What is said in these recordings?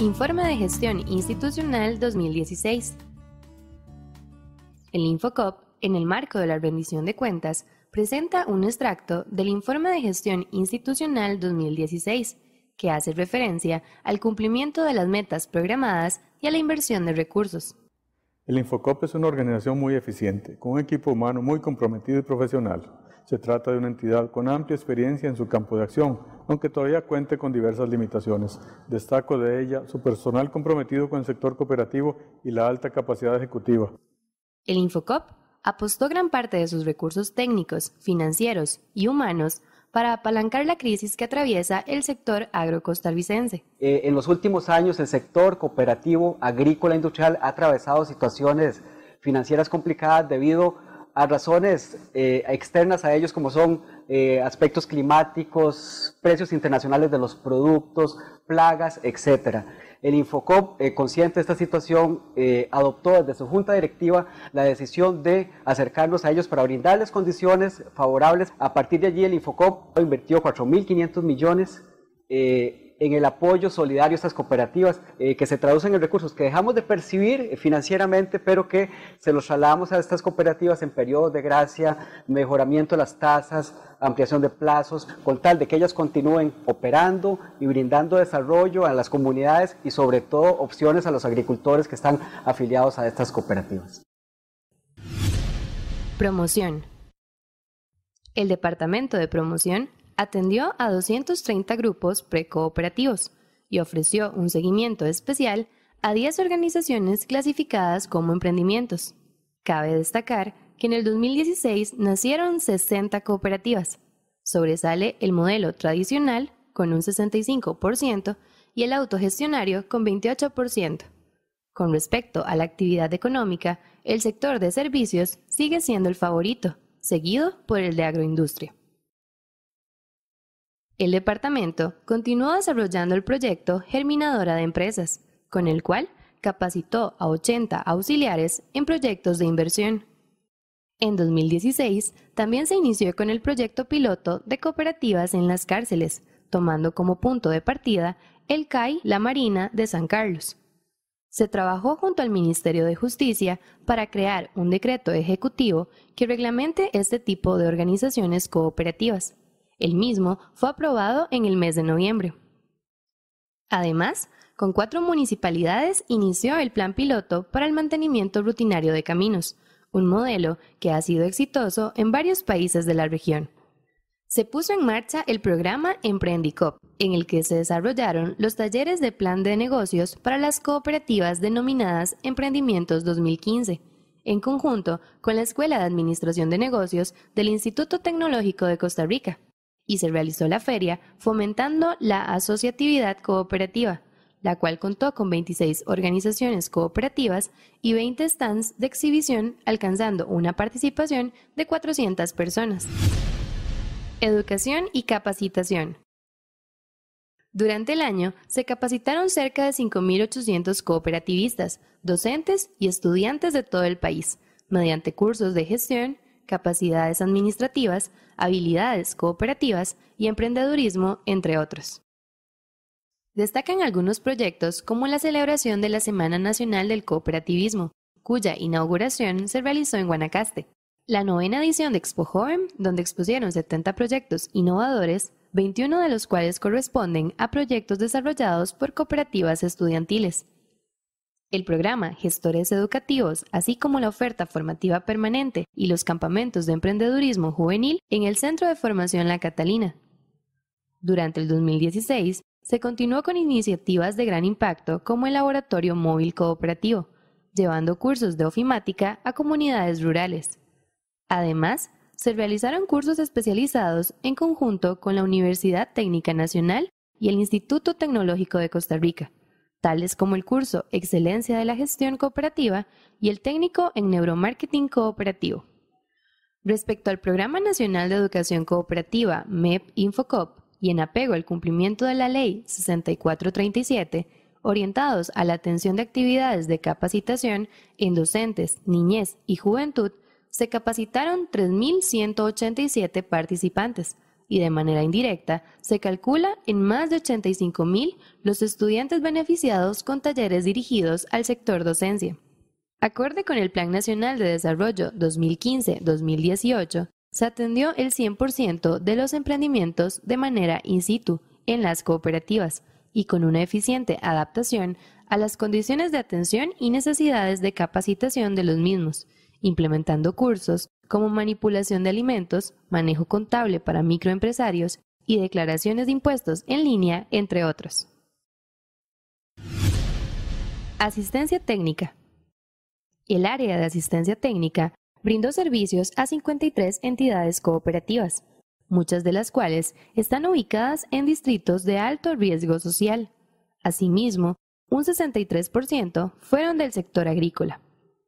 Informe de Gestión Institucional 2016. El Infocop, en el marco de la rendición de cuentas, presenta un extracto del Informe de Gestión Institucional 2016, que hace referencia al cumplimiento de las metas programadas y a la inversión de recursos. El Infocop es una organización muy eficiente, con un equipo humano muy comprometido y profesional, se trata de una entidad con amplia experiencia en su campo de acción, aunque todavía cuente con diversas limitaciones. Destaco de ella su personal comprometido con el sector cooperativo y la alta capacidad ejecutiva. El Infocop apostó gran parte de sus recursos técnicos, financieros y humanos para apalancar la crisis que atraviesa el sector agro eh, en los últimos años, el sector cooperativo, agrícola, industrial ha atravesado situaciones financieras complicadas debido a a razones eh, externas a ellos como son eh, aspectos climáticos, precios internacionales de los productos, plagas, etc. El Infocop, eh, consciente de esta situación, adoptó desde su junta directiva la decisión de acercarnos a ellos para brindarles condiciones favorables. A partir de allí, el Infocop invirtió 4.500 millones en el apoyo solidario a estas cooperativas, eh, que se traducen en recursos que dejamos de percibir eh, financieramente, pero que se los trasladamos a estas cooperativas en periodos de gracia, mejoramiento de las tasas, ampliación de plazos, con tal de que ellas continúen operando y brindando desarrollo a las comunidades y sobre todo opciones a los agricultores que están afiliados a estas cooperativas. Promoción. El Departamento de Promoción atendió a 230 grupos precooperativos y ofreció un seguimiento especial a 10 organizaciones clasificadas como emprendimientos. Cabe destacar que en el 2016 nacieron 60 cooperativas. Sobresale el modelo tradicional con un 65% y el autogestionario con 28%. Con respecto a la actividad económica, el sector de servicios sigue siendo el favorito, seguido por el de agroindustria. El departamento continuó desarrollando el proyecto Germinadora de Empresas, con el cual capacitó a 80 auxiliares en proyectos de inversión. En 2016 también se inició con el proyecto piloto de cooperativas en las cárceles, tomando como punto de partida el CAI La Marina de San Carlos. Se trabajó junto al Ministerio de Justicia para crear un decreto ejecutivo que reglamente este tipo de organizaciones cooperativas. El mismo fue aprobado en el mes de noviembre. Además, con cuatro municipalidades inició el plan piloto para el mantenimiento rutinario de caminos, un modelo que ha sido exitoso en varios países de la región. Se puso en marcha el programa Emprendicop, en el que se desarrollaron los talleres de plan de negocios para las cooperativas denominadas Emprendimientos 2015, en conjunto con la Escuela de Administración de Negocios del Instituto Tecnológico de Costa Rica y se realizó la feria fomentando la asociatividad cooperativa, la cual contó con 26 organizaciones cooperativas y 20 stands de exhibición, alcanzando una participación de 400 personas. Educación y capacitación. Durante el año se capacitaron cerca de 5.800 cooperativistas, docentes y estudiantes de todo el país, mediante cursos de gestión, capacidades administrativas, habilidades cooperativas y emprendedurismo, entre otros. Destacan algunos proyectos como la celebración de la Semana Nacional del Cooperativismo, cuya inauguración se realizó en Guanacaste, la novena edición de Expo Joven, donde expusieron 70 proyectos innovadores, 21 de los cuales corresponden a proyectos desarrollados por cooperativas estudiantiles, el programa Gestores Educativos, así como la oferta formativa permanente y los campamentos de emprendedurismo juvenil en el Centro de Formación La Catalina. Durante el 2016, se continuó con iniciativas de gran impacto como el Laboratorio Móvil Cooperativo, llevando cursos de ofimática a comunidades rurales. Además, se realizaron cursos especializados en conjunto con la Universidad Técnica Nacional y el Instituto Tecnológico de Costa Rica tales como el curso Excelencia de la Gestión Cooperativa y el técnico en Neuromarketing Cooperativo. Respecto al Programa Nacional de Educación Cooperativa, MEP Infocop, y en apego al cumplimiento de la Ley 6437, orientados a la atención de actividades de capacitación en docentes, niñez y juventud, se capacitaron 3.187 participantes, y de manera indirecta, se calcula en más de 85.000 los estudiantes beneficiados con talleres dirigidos al sector docencia. Acorde con el Plan Nacional de Desarrollo 2015-2018, se atendió el 100% de los emprendimientos de manera in situ en las cooperativas y con una eficiente adaptación a las condiciones de atención y necesidades de capacitación de los mismos, implementando cursos, como manipulación de alimentos, manejo contable para microempresarios y declaraciones de impuestos en línea, entre otros. Asistencia técnica. El área de asistencia técnica brindó servicios a 53 entidades cooperativas, muchas de las cuales están ubicadas en distritos de alto riesgo social. Asimismo, un 63% fueron del sector agrícola.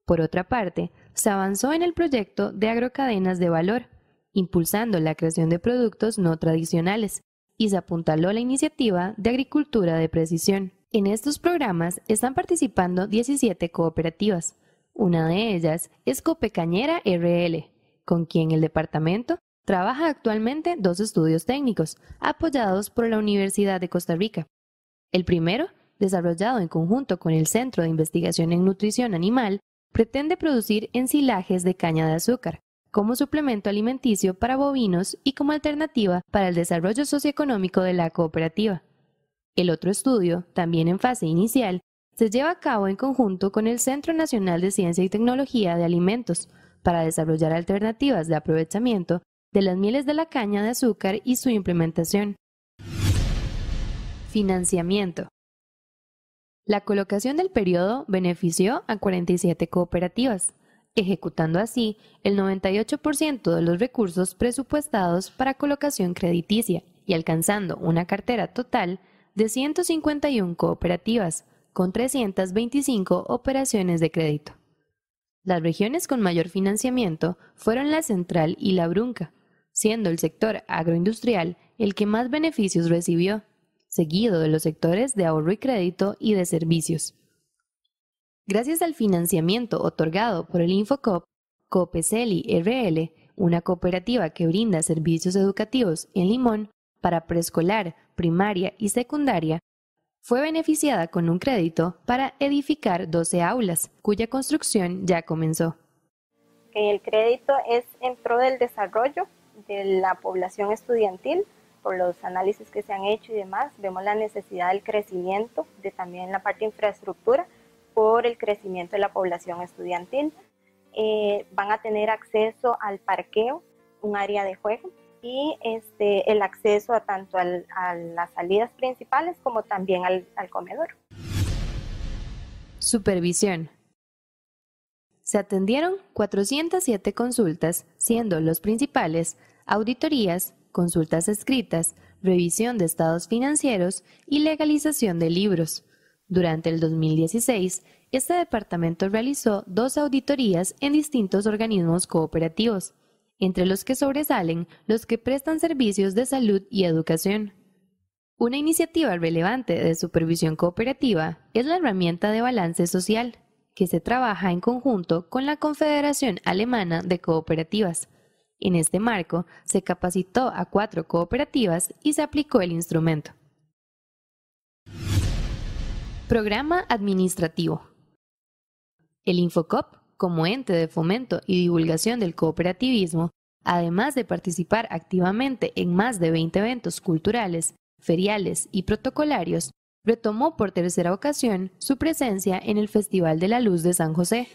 Por otra parte, se avanzó en el proyecto de agrocadenas de valor, impulsando la creación de productos no tradicionales, y se apuntaló la iniciativa de agricultura de precisión. En estos programas están participando 17 cooperativas. Una de ellas es Copecañera RL, con quien el departamento trabaja actualmente dos estudios técnicos, apoyados por la Universidad de Costa Rica. El primero, desarrollado en conjunto con el Centro de Investigación en Nutrición Animal pretende producir ensilajes de caña de azúcar como suplemento alimenticio para bovinos y como alternativa para el desarrollo socioeconómico de la cooperativa. El otro estudio, también en fase inicial, se lleva a cabo en conjunto con el Centro Nacional de Ciencia y Tecnología de Alimentos para desarrollar alternativas de aprovechamiento de las mieles de la caña de azúcar y su implementación. Financiamiento. La colocación del periodo benefició a 47 cooperativas, ejecutando así el 98% de los recursos presupuestados para colocación crediticia y alcanzando una cartera total de 151 cooperativas con 325 operaciones de crédito. Las regiones con mayor financiamiento fueron la Central y la Brunca, siendo el sector agroindustrial el que más beneficios recibió, seguido de los sectores de ahorro y crédito y de servicios. Gracias al financiamiento otorgado por el Infocop, Copeseli RL, una cooperativa que brinda servicios educativos en Limón para preescolar, primaria y secundaria, fue beneficiada con un crédito para edificar 12 aulas, cuya construcción ya comenzó. El crédito es en del desarrollo de la población estudiantil por los análisis que se han hecho y demás, vemos la necesidad del crecimiento de también la parte de infraestructura por el crecimiento de la población estudiantil. Eh, van a tener acceso al parqueo, un área de juego y este, el acceso a tanto a las salidas principales como también al, al comedor. Supervisión. Se atendieron 407 consultas, siendo los principales auditorías, consultas escritas, revisión de estados financieros y legalización de libros. Durante el 2016, este departamento realizó dos auditorías en distintos organismos cooperativos, entre los que sobresalen los que prestan servicios de salud y educación. Una iniciativa relevante de supervisión cooperativa es la herramienta de balance social, que se trabaja en conjunto con la Confederación Alemana de Cooperativas, en este marco, se capacitó a cuatro cooperativas y se aplicó el instrumento. Programa Administrativo. El Infocop, como ente de fomento y divulgación del cooperativismo, además de participar activamente en más de 20 eventos culturales, feriales y protocolarios, retomó por tercera ocasión su presencia en el Festival de la Luz de San José.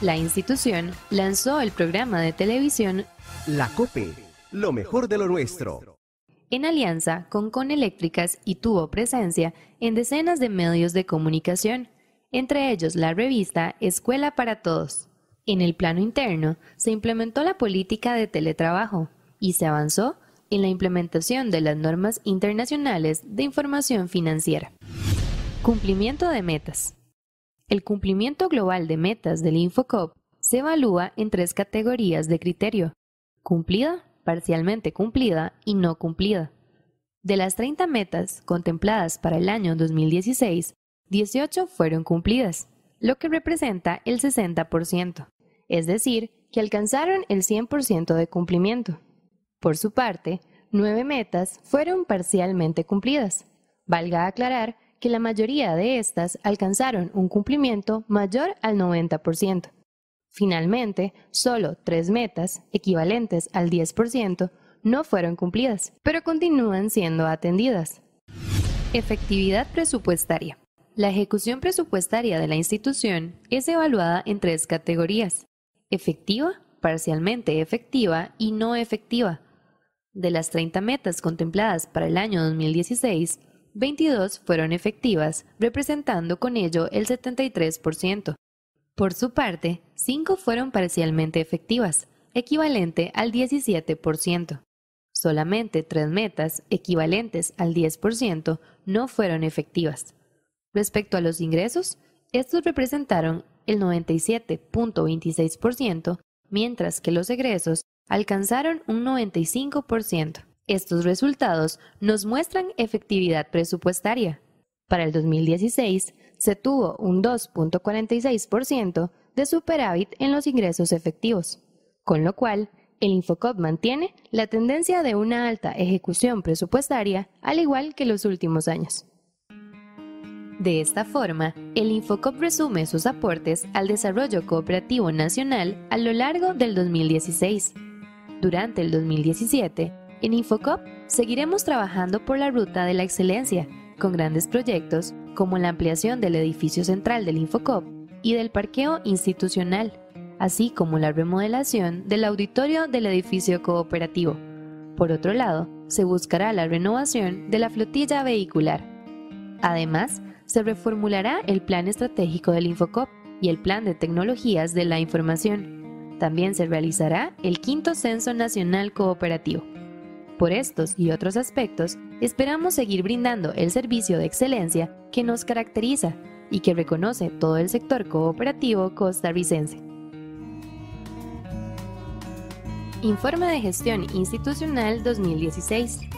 La institución lanzó el programa de televisión La COPE, lo mejor de lo nuestro, en alianza con Coneléctricas y tuvo presencia en decenas de medios de comunicación, entre ellos la revista Escuela para Todos. En el plano interno se implementó la política de teletrabajo y se avanzó en la implementación de las normas internacionales de información financiera. Cumplimiento de metas. El cumplimiento global de metas del Infocop se evalúa en tres categorías de criterio, cumplida, parcialmente cumplida y no cumplida. De las 30 metas contempladas para el año 2016, 18 fueron cumplidas, lo que representa el 60%, es decir, que alcanzaron el 100% de cumplimiento. Por su parte, 9 metas fueron parcialmente cumplidas. Valga aclarar que la mayoría de estas alcanzaron un cumplimiento mayor al 90%. Finalmente, solo tres metas, equivalentes al 10%, no fueron cumplidas, pero continúan siendo atendidas. Efectividad presupuestaria. La ejecución presupuestaria de la institución es evaluada en tres categorías. Efectiva, parcialmente efectiva y no efectiva. De las 30 metas contempladas para el año 2016, 22 fueron efectivas, representando con ello el 73%. Por su parte, 5 fueron parcialmente efectivas, equivalente al 17%. Solamente 3 metas, equivalentes al 10%, no fueron efectivas. Respecto a los ingresos, estos representaron el 97.26%, mientras que los egresos alcanzaron un 95%. Estos resultados nos muestran efectividad presupuestaria. Para el 2016 se tuvo un 2.46% de superávit en los ingresos efectivos, con lo cual el Infocop mantiene la tendencia de una alta ejecución presupuestaria al igual que los últimos años. De esta forma, el Infocop resume sus aportes al desarrollo cooperativo nacional a lo largo del 2016. Durante el 2017, en Infocop seguiremos trabajando por la ruta de la excelencia, con grandes proyectos como la ampliación del edificio central del Infocop y del parqueo institucional, así como la remodelación del auditorio del edificio cooperativo. Por otro lado, se buscará la renovación de la flotilla vehicular. Además, se reformulará el plan estratégico del Infocop y el plan de tecnologías de la información. También se realizará el quinto Censo Nacional Cooperativo. Por estos y otros aspectos, esperamos seguir brindando el servicio de excelencia que nos caracteriza y que reconoce todo el sector cooperativo costarricense. Informe de Gestión Institucional 2016.